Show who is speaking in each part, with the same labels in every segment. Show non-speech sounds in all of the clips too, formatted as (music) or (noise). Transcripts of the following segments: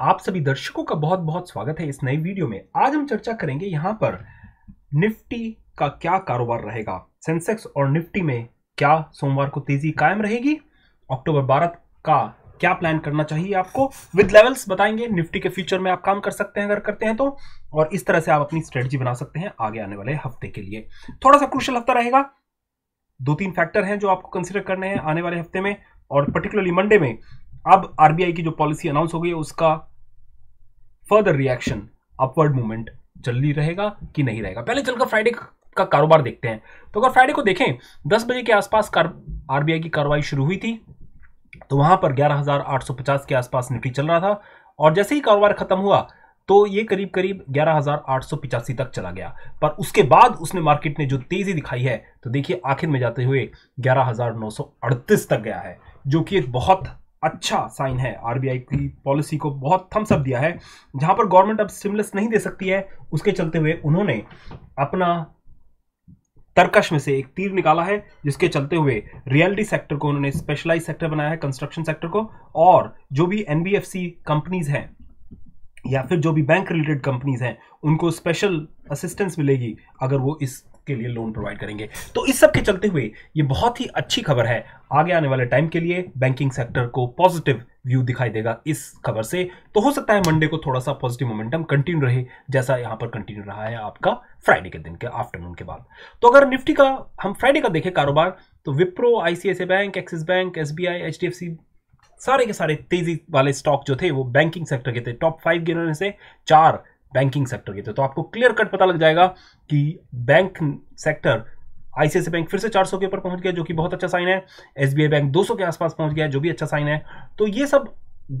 Speaker 1: आप सभी दर्शकों का बहुत बहुत स्वागत है इस नई वीडियो में आज हम चर्चा करेंगे यहां पर निफ्टी का क्या कारोबार रहेगा सेंसेक्स और निफ्टी में क्या सोमवार को तेजी कायम रहेगी अक्टूबर बारह का क्या प्लान करना चाहिए आपको विद लेवल्स बताएंगे निफ्टी के फ्यूचर में आप काम कर सकते हैं अगर करते हैं तो और इस तरह से आप अपनी स्ट्रेटजी बना सकते हैं आगे आने वाले हफ्ते के लिए थोड़ा सा क्रुशल हफ्ता रहेगा दो तीन फैक्टर हैं जो आपको कंसिडर करने हैं आने वाले हफ्ते में और पर्टिकुलरली मंडे में अब आरबीआई की जो पॉलिसी अनाउंस हो गई है उसका फर्दर रिएक्शन अपवर्ड मूवमेंट जल्दी रहेगा कि नहीं रहेगा पहले चलकर फ्राइडे का कारोबार देखते हैं तो अगर फ्राइडे को देखें दस बजे के आसपास आरबीआई की कार्रवाई शुरू हुई थी तो वहां पर 11,850 के आसपास निफ्टी चल रहा था और जैसे ही कारोबार खत्म हुआ तो ये करीब करीब ग्यारह तक चला गया पर उसके बाद उसने मार्केट ने जो तेजी दिखाई है तो देखिए आखिर में जाते हुए ग्यारह तक गया है जो कि एक बहुत अच्छा साइन है आरबीआई की पॉलिसी को बहुत थम्सअप दिया है जहां पर गवर्नमेंट अब स्टिमुलस नहीं दे सकती है उसके चलते हुए उन्होंने अपना तरकश में से एक तीर निकाला है जिसके चलते हुए रियलिटी सेक्टर को उन्होंने स्पेशलाइज सेक्टर बनाया है कंस्ट्रक्शन सेक्टर को और जो भी एनबीएफसी कंपनीज हैं या फिर जो भी बैंक रिलेटेड कंपनीज हैं उनको स्पेशल असिस्टेंस मिलेगी अगर वो इस के लिए लोन प्रोवाइड करेंगे तो इस सब के चलते हुए ये बहुत ही अच्छी खबर है आगे आने वाले टाइम के लिए बैंकिंग सेक्टर को पॉजिटिव व्यू दिखाई देगा इस खबर से तो हो सकता है मंडे को थोड़ा सा पॉजिटिव मोमेंटम कंटिन्यू रहे जैसा यहां पर कंटिन्यू रहा है आपका फ्राइडे के दिन के आफ्टरनून के बाद तो अगर निफ्टी का हम फ्राइडे का देखें कारोबार तो Wipro ICIC bank Axis bank S B सारे के सारे तेजी वाले स्टॉक जो थे वो बैंकिंग सेक्टर के थे टॉप फाइव गिनर में से चार बैंकिंग सेक्टर के थे तो आपको क्लियर कट पता लग जाएगा कि बैंक सेक्टर आईसीआईसी बैंक फिर से 400 के ऊपर पहुंच गया जो कि बहुत अच्छा साइन है एसबीआई बैंक 200 के आसपास पहुंच गया जो भी अच्छा साइन है तो ये सब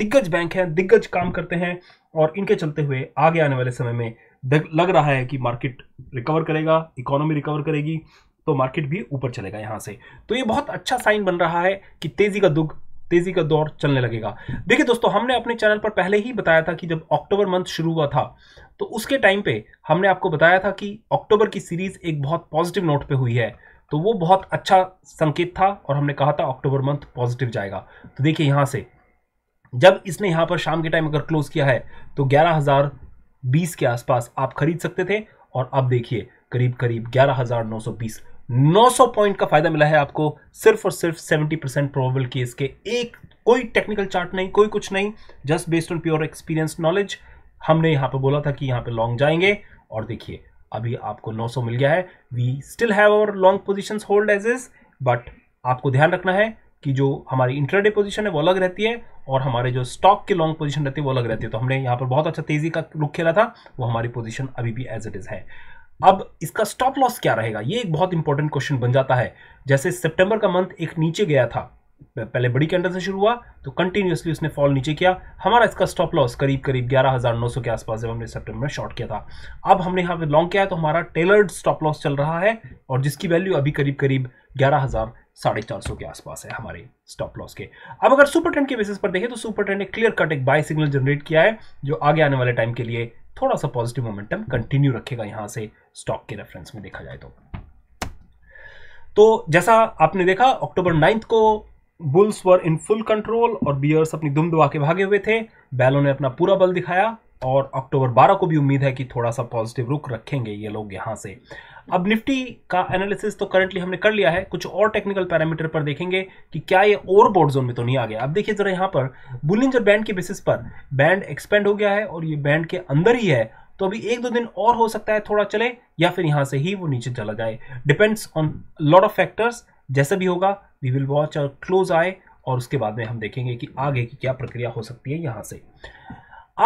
Speaker 1: दिग्गज बैंक हैं दिग्गज काम करते हैं और इनके चलते हुए आगे आने वाले समय में लग रहा है कि मार्केट रिकवर करेगा इकोनॉमी रिकवर करेगी तो मार्केट भी ऊपर चलेगा यहाँ से तो ये बहुत अच्छा साइन बन रहा है कि तेज़ी का दुख तेजी का दौर चलने लगेगा देखिए दोस्तों हमने अपने चैनल पर पहले ही बताया था कि जब अक्टूबर मंथ शुरू हुआ था तो उसके टाइम पे हमने आपको बताया था कि अक्टूबर की सीरीज एक बहुत पॉजिटिव नोट पे हुई है तो वो बहुत अच्छा संकेत था और हमने कहा था अक्टूबर मंथ पॉजिटिव जाएगा तो देखिए यहां से जब इसने यहां पर शाम के टाइम अगर क्लोज किया है तो ग्यारह के आसपास आप खरीद सकते थे और अब देखिए करीब करीब ग्यारह 900 पॉइंट का फायदा मिला है आपको सिर्फ और सिर्फ 70 परसेंट प्रोबेबल केस के एक कोई टेक्निकल चार्ट नहीं कोई कुछ नहीं just based on pure experience knowledge हमने यहां पे बोला था कि यहां पे लॉन्ग जाएंगे और देखिए अभी आपको 900 मिल गया है we still have our long position hold as is but आपको ध्यान रखना है कि जो हमारी इंटरडे पोजीशन है वो अलग रहती है और हमारे जो स्टॉक के लॉन्ग पोजीशन रहती है वो अलग रहती है तो हमने यहाँ पर बहुत अच्छा तेजी का रुख खेला था वो हमारी पोजीशन अभी भी एज इट इज है अब इसका स्टॉप लॉस क्या रहेगा ये एक बहुत इंपॉर्टेंट क्वेश्चन बन जाता है जैसे सितंबर का मंथ एक नीचे गया था पहले बड़ी कैंडल से शुरू हुआ तो कंटिन्यूसली उसने फॉल नीचे किया हमारा इसका स्टॉप लॉस करीब करीब 11,900 के आसपास जब हमने सितंबर में शॉर्ट किया था अब हमने यहाँ पे लॉन्ग किया है तो हमारा टेलर्ड स्टॉप लॉस चल रहा है और जिसकी वैल्यू अभी करीब करीब ग्यारह हज़ार साढ़े चार सौ के आसपास है हमारे स्टॉप लॉस के अब अगर सुपर ट्रेंड के बेसिस पर देखें तो सुपर ट्रेंड ने क्लियर कट एक बाय सिग्नल जनरेट किया है जो आगे आने वाले टाइम के लिए थोड़ा सा पॉजिटिव मोमेंटम कंटिन्यू रखेगा यहाँ से स्टॉक के रेफरेंस में देखा जाए तो तो जैसा आपने देखा अक्टूबर नाइन्थ को bulls were in full control और बियर्स अपनी दुम दुआ के भागे हुए थे बैलों ने अपना पूरा बल दिखाया और अक्टूबर 12 को भी उम्मीद है कि थोड़ा सा पॉजिटिव रुक रखेंगे ये लोग यहां से अब निफ्टी का एनालिसिस तो करंटली हमने कर लिया है कुछ और टेक्निकल पैरामीटर पर देखेंगे कि क्या ये ओवर बोर्ड जोन में तो नहीं आ गया अब देखिए जरा यहाँ पर बुलिंजर बैंड के बेसिस पर बैंड एक्सपेंड हो गया है और ये बैंड के अंदर ही है तो अभी एक दो दिन और हो सकता है थोड़ा चले या फिर यहाँ से ही वो नीचे चला जाए depends on lot of factors जैसे भी होगा वी विल वॉच और क्लोज आए और उसके बाद में हम देखेंगे कि आगे की क्या प्रक्रिया हो सकती है यहाँ से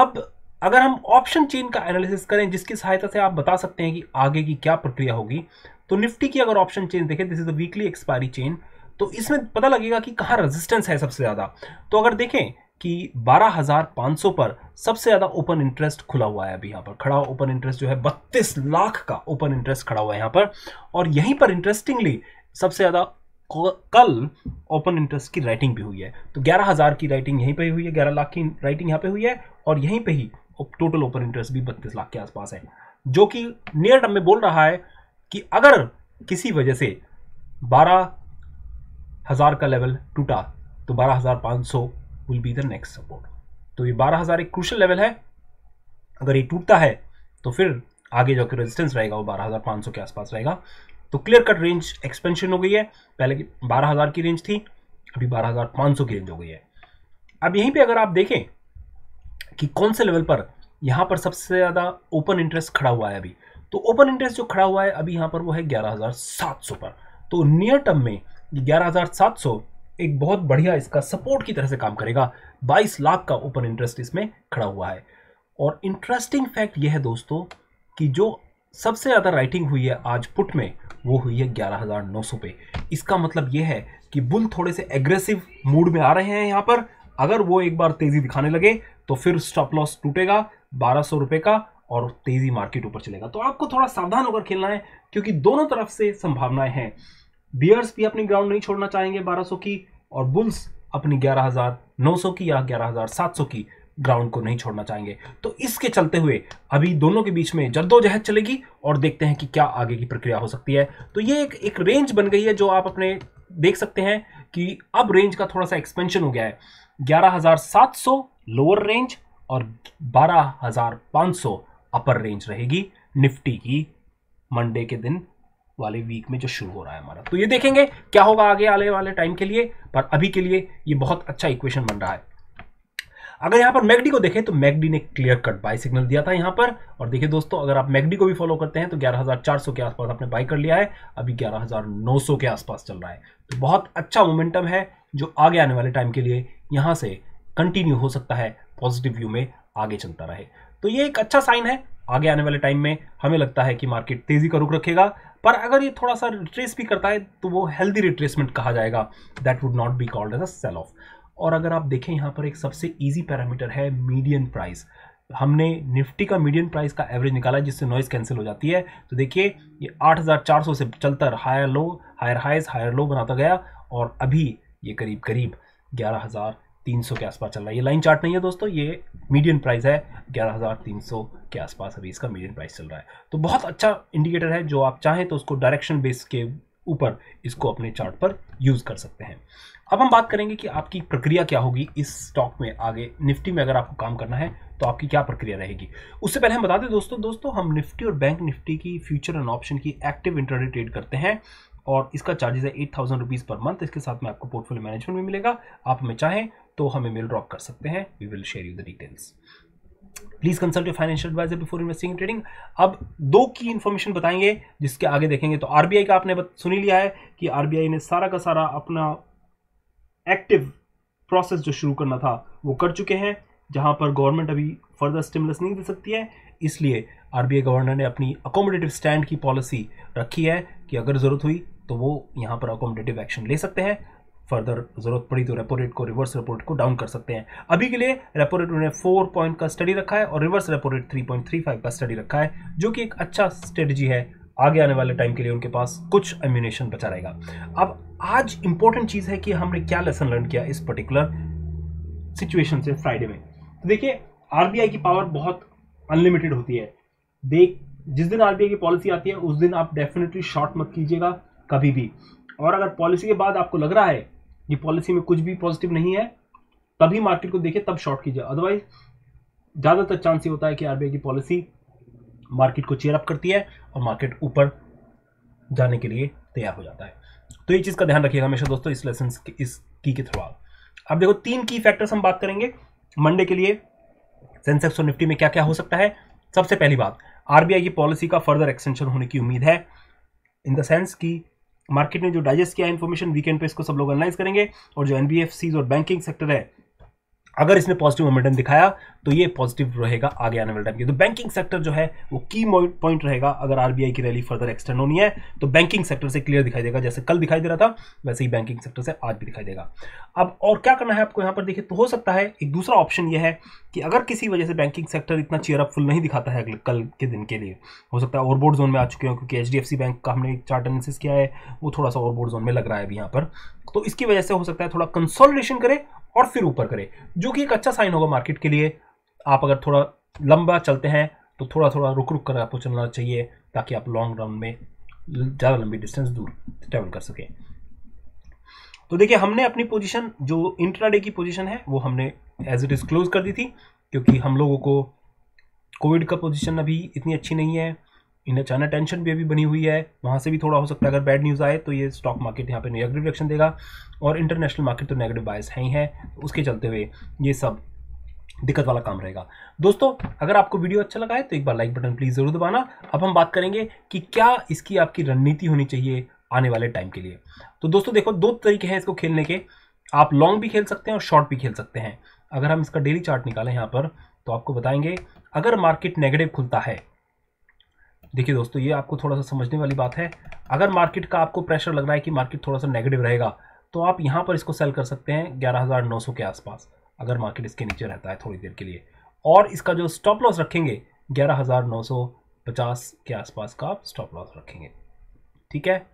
Speaker 1: अब अगर हम ऑप्शन चेन का एनालिसिस करें जिसकी सहायता से आप बता सकते हैं कि आगे की क्या प्रक्रिया होगी तो निफ्टी की अगर ऑप्शन चेन देखें this is the weekly expiry chain तो इसमें पता लगेगा कि कहाँ रेजिस्टेंस है सबसे ज़्यादा तो अगर देखें कि 12,500 पर सबसे ज़्यादा ओपन इंटरेस्ट खुला हुआ है अभी यहाँ पर खड़ा ओपन इंटरेस्ट जो है 32 लाख का ओपन इंटरेस्ट खड़ा हुआ है यहाँ पर और यहीं पर इंटरेस्टिंगली सबसे ज़्यादा कल ओपन इंटरेस्ट की राइटिंग भी हुई है तो 11,000 की राइटिंग यहीं पर हुई है 11 लाख की राइटिंग यहाँ पे हुई है और यहीं पर ही टोटल ओपन इंटरेस्ट भी बत्तीस लाख के आसपास है जो कि नियर टर्म में बोल रहा है कि अगर किसी वजह से बारह हजार का लेवल टूटा तो बारह हजार पाँच सौ will be the next support तो ये 12000 एक क्रूशल लेवल है अगर ये टूटता है तो फिर आगे जाकर रेजिस्टेंस रहेगा वो 12500 के आसपास रहेगा तो क्लियर कट रेंज एक्सपेंशन हो गई है पहले की 12000 की रेंज थी अभी 12500 की रेंज हो गई है अब यहीं पे अगर आप देखें कि कौन से लेवल पर यहाँ पर सबसे ज़्यादा ओपन इंटरेस्ट खड़ा हुआ है अभी तो ओपन इंटरेस्ट जो खड़ा हुआ है अभी यहाँ पर वो है 11700 पर तो नियर टर्म में 11700 एक बहुत बढ़िया इसका सपोर्ट की तरह से काम करेगा 22 लाख का ओपन इंटरेस्ट इसमें खड़ा हुआ है और इंटरेस्टिंग फैक्ट यह है दोस्तों कि जो सबसे ज़्यादा राइटिंग हुई है आज पुट में वो हुई है ग्यारह हजार नौ सौ पे इसका मतलब यह है कि बुल थोड़े से एग्रेसिव मूड में आ रहे हैं यहाँ पर अगर वो एक बार तेज़ी दिखाने लगे तो फिर स्टॉप लॉस टूटेगा बारह सौ रुपये का और तेज़ी मार्केट ऊपर चलेगा तो आपको थोड़ा सावधान होकर खेलना है क्योंकि दोनों तरफ से संभावनाएं हैं बियर्स भी अपनी ग्राउंड नहीं छोड़ना चाहेंगे 1200 की और बुल्स अपनी 11,900 की या 11,700 की ग्राउंड को नहीं छोड़ना चाहेंगे तो इसके चलते हुए अभी दोनों के बीच में जद्दोजहद चलेगी और देखते हैं कि क्या आगे की प्रक्रिया हो सकती है तो ये एक एक रेंज बन गई है जो आप अपने देख सकते हैं कि अब रेंज का थोड़ा सा एक्सपेंशन हो गया है 11,700 लोअर रेंज और 12,500 अपर रेंज रहेगी निफ्टी की मंडे के दिन वाले वीक में जो शुरू हो रहा है हमारा तो ये देखेंगे क्या होगा आगे आने वाले टाइम के लिए पर अभी के लिए ये बहुत अच्छा इक्वेशन बन रहा है अगर यहां पर मैगडी को देखें तो मैगडी ने क्लियर कट बाय सिग्नल दिया था यहां पर और देखिए दोस्तों अगर आप मैगडी को भी फॉलो करते हैं तो 11,400 के आसपास आपने बाय कर लिया है अभी 11,900 के आसपास चल रहा है तो बहुत अच्छा मोमेंटम है जो आगे आने वाले टाइम के लिए यहां से कंटिन्यू हो सकता है पॉजिटिव व्यू में आगे चलता रहे तो ये एक अच्छा साइन है आगे आने वाले टाइम में हमें लगता है कि मार्केट तेज़ी का रुख रखेगा पर अगर ये थोड़ा सा रिट्रेस भी करता है तो वो हेल्दी रिट्रेसमेंट कहा जाएगा that would not be called as a sell off और अगर आप देखें यहाँ पर एक सबसे ईजी पैरामीटर है मीडियम प्राइस हमने निफ्टी का मीडियम प्राइस का एवरेज निकाला जिससे नॉइज़ कैंसिल हो जाती है तो देखिए ये 8,400 से चलता higher low higher highs higher low बनाता गया और अभी ये करीब करीब ग्यारह हज़ार तीन सौ के आसपास चल रहा है ये लाइन चार्ट नहीं है दोस्तों ये मीडियम प्राइस है ग्यारह हज़ार तीन सौ के आसपास अभी इसका मीडियम प्राइस चल रहा है तो बहुत अच्छा इंडिकेटर है जो आप चाहें तो उसको डायरेक्शन बेस के ऊपर इसको अपने चार्ट पर यूज़ कर सकते हैं अब हम बात करेंगे कि आपकी प्रक्रिया क्या होगी इस स्टॉक में आगे निफ्टी में अगर आपको काम करना है तो आपकी क्या प्रक्रिया रहेगी उससे पहले हम बता दें दोस्तों दोस्तों हम निफ्टी और बैंक निफ्टी की फ्यूचर एंड ऑप्शन की एक्टिव इंटरडे ट्रेड करते हैं और इसका चार्जेस है eight thousand rupees per month इसके साथ में आपको पोर्टफोलियो मैनेजमेंट भी मिलेगा आप हमें चाहें तो हमें मेल ड्रॉप कर सकते हैं we will share you the details please consult financial advisor before investing trading अब दो की इन्फॉर्मेशन बताएंगे जिसके आगे देखेंगे तो आरबीआई का आपने सुनी लिया है कि आरबीआई ने सारा का सारा अपना एक्टिव प्रोसेस जो शुरू करना था वो कर चुके हैं जहां पर गवर्नमेंट अभी फर्दर स्टिमुलस नहीं दे सकती है इसलिए आरबीआई गवर्नर ने अपनी अकोमोडेटिव स्टैंड की पॉलिसी रखी है कि अगर ज़रूरत हुई तो वो यहाँ पर अकोमोडेटिव एक्शन ले सकते हैं फर्दर जरूरत पड़ी तो रेपो रेट को रिवर्स रेपो रेट को डाउन कर सकते हैं अभी के लिए रेपो रेट उन्होंने फोर पॉइंट का स्टडी रखा है और reverse repo rate three point three five का स्टडी रखा है जो कि एक अच्छा स्ट्रेटजी है आगे आने वाले टाइम के लिए उनके पास कुछ एम्यूनेशन बचा रहेगा अब आज इंपॉर्टेंट चीज़ है कि हमने क्या लेसन लर्न किया इस पर्टिकुलर सिचुएशन से फ्राइडे में तो देखिए आरबीआई की पावर बहुत अनलिमिटेड होती है देख जिस दिन आरबीआई की पॉलिसी आती है उस दिन आप डेफिनेटली शॉर्ट मत कीजिएगा कभी भी और अगर पॉलिसी के बाद आपको लग रहा है कि पॉलिसी में कुछ भी पॉजिटिव नहीं है तभी मार्केट को देखिए तब शॉर्ट कीजिए अदरवाइज ज़्यादातर चांस ये होता है कि आरबीआई की पॉलिसी मार्केट को चेयरअप करती है और मार्केट ऊपर जाने के लिए तैयार हो जाता है तो ये चीज़ का ध्यान रखिएगा हमेशा दोस्तों इस लेसन के इस की के थ्रू अब देखो तीन की फैक्टर्स हम बात करेंगे मंडे के लिए सेंसेक्स और निफ्टी में क्या क्या हो सकता है सबसे पहली बात आरबीआई की पॉलिसी का फर्दर एक्सटेंशन होने की उम्मीद है इन द सेंस कि मार्केट ने जो डाइजेस्ट किया इन्फॉर्मेशन वीकेंड पे इसको सब लोग एनालाइज करेंगे और जो एनबीएफसीज और बैंकिंग सेक्टर है अगर इसने पॉजिटिव मोमेंटम दिखाया तो ये पॉजिटिव रहेगा आगे आने वाले टाइम के तो बैंकिंग सेक्टर जो है वो की पॉइंट रहेगा अगर आरबीआई की रैली फर्दर एक्सटेंड होनी है तो बैंकिंग सेक्टर से क्लियर दिखाई देगा जैसे कल दिखाई दे रहा था वैसे ही बैंकिंग सेक्टर से आज भी दिखाई देगा अब और क्या करना है आपको यहाँ पर देखिए तो हो सकता है एक दूसरा ऑप्शन यह है कि अगर किसी वजह से बैंकिंग सेक्टर इतना चेयरअपफुल नहीं दिखाता है कल के दिन के लिए हो सकता है ओवरबोर्ड जोन में आ चुके हो क्योंकि एच बैंक का हमने चार्ट एनालिसिस किया है वो थोड़ा सा ओवरबोर्ड जोन में लग रहा है अभी यहाँ पर तो इसकी वजह से हो सकता है थोड़ा कंसोलिडेशन करे और फिर ऊपर करे जो कि एक अच्छा साइन होगा मार्केट के लिए आप अगर थोड़ा लंबा चलते हैं तो थोड़ा थोड़ा रुक रुक कर आपको चलना चाहिए ताकि आप लॉन्ग रन में ज़्यादा लंबी डिस्टेंस दूर ट्रेवल कर सकें तो देखिए हमने अपनी पोजीशन जो इंट्राडे की पोजीशन है वो हमने एज इट इज़ क्लोज कर दी थी क्योंकि हम लोगों को कोविड का पोजीशन अभी इतनी अच्छी नहीं है इन चाइना टेंशन भी अभी बनी हुई है वहाँ से भी थोड़ा हो सकता है अगर बैड न्यूज़ आए तो ये स्टॉक मार्केट यहाँ पे नेगेटिव रिएक्शन देगा और इंटरनेशनल मार्केट तो नेगेटिव बायस है ही है उसके चलते हुए ये सब दिक्कत वाला काम रहेगा दोस्तों अगर आपको वीडियो अच्छा लगा है तो एक बार लाइक बटन प्लीज़ ज़रूर दबाना अब हम बात करेंगे कि क्या इसकी आपकी रणनीति होनी चाहिए आने वाले टाइम के लिए तो दोस्तों देखो दो तरीके हैं इसको खेलने के आप लॉन्ग भी खेल सकते हैं और शॉर्ट भी खेल सकते हैं अगर हम इसका डेली चार्ट निकालें यहाँ पर तो आपको बताएंगे अगर मार्केट नेगेटिव खुलता है देखिए दोस्तों ये आपको थोड़ा सा समझने वाली बात है अगर मार्केट का आपको प्रेशर लग रहा है कि मार्केट थोड़ा सा नेगेटिव रहेगा तो आप यहाँ पर इसको सेल कर सकते हैं ग्यारह के आसपास अगर मार्केट इसके नीचे रहता है थोड़ी देर के लिए और इसका जो स्टॉप लॉस रखेंगे ग्यारह के आसपास का आप स्टॉप लॉस रखेंगे ठीक है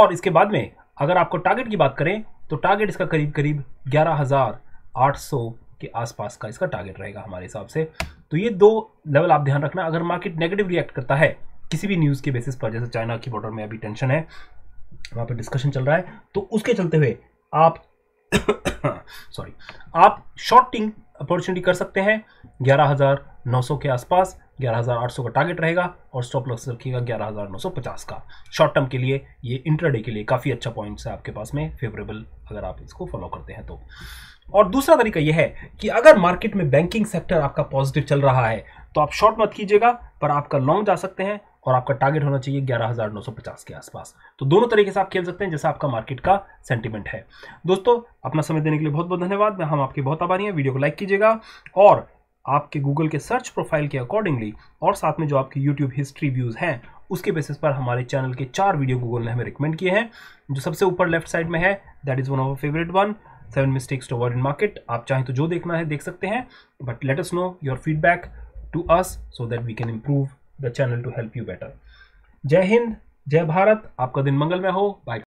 Speaker 1: और इसके बाद में अगर आपको टारगेट की बात करें तो टारगेट इसका करीब करीब ग्यारह हज़ार आठ सौ के आसपास का इसका टारगेट रहेगा हमारे हिसाब से तो ये दो लेवल आप ध्यान रखना अगर मार्केट नेगेटिव रिएक्ट करता है किसी भी न्यूज़ के बेसिस पर जैसे चाइना की बॉर्डर में अभी टेंशन है वहाँ पर डिस्कशन चल रहा है तो उसके चलते हुए आप सॉरी (coughs) आप शॉर्टिंग अपॉर्चुनिटी कर सकते हैं 11,900 के आसपास 11,800 का टारगेट रहेगा और स्टॉप लॉस रखिएगा 11,950 का शॉर्ट टर्म के लिए ये इंटरडे के लिए काफ़ी अच्छा पॉइंट्स है आपके पास में फेवरेबल अगर आप इसको फॉलो करते हैं तो और दूसरा तरीका यह है कि अगर मार्केट में बैंकिंग सेक्टर आपका पॉजिटिव चल रहा है तो आप शॉर्ट मत कीजिएगा पर आपका लॉन्ग जा सकते हैं और आपका टारगेट होना चाहिए 11,950 के आसपास तो दोनों तरीके से आप खेल सकते हैं जैसा आपका मार्केट का सेंटीमेंट है दोस्तों अपना समय देने के लिए बहुत बहुत धन्यवाद मैं हम आपके बहुत आभारी हैं वीडियो को लाइक कीजिएगा और आपके गूगल के सर्च प्रोफाइल के अकॉर्डिंगली और साथ में जो आपकी यूट्यूब हिस्ट्री व्यूज़ हैं उसके बेसिस पर हमारे चैनल के चार वीडियो गूगल ने हमें रिकमेंड किए हैं जो सबसे ऊपर लेफ्ट साइड में है that is one of favourite one seven mistakes to avoid in market आप चाहें तो जो देखना है देख सकते हैं but let us know your feedback to us so that we can improve the channel to help you better जय हिंद जय भारत आपका दिन मंगलमय हो बाय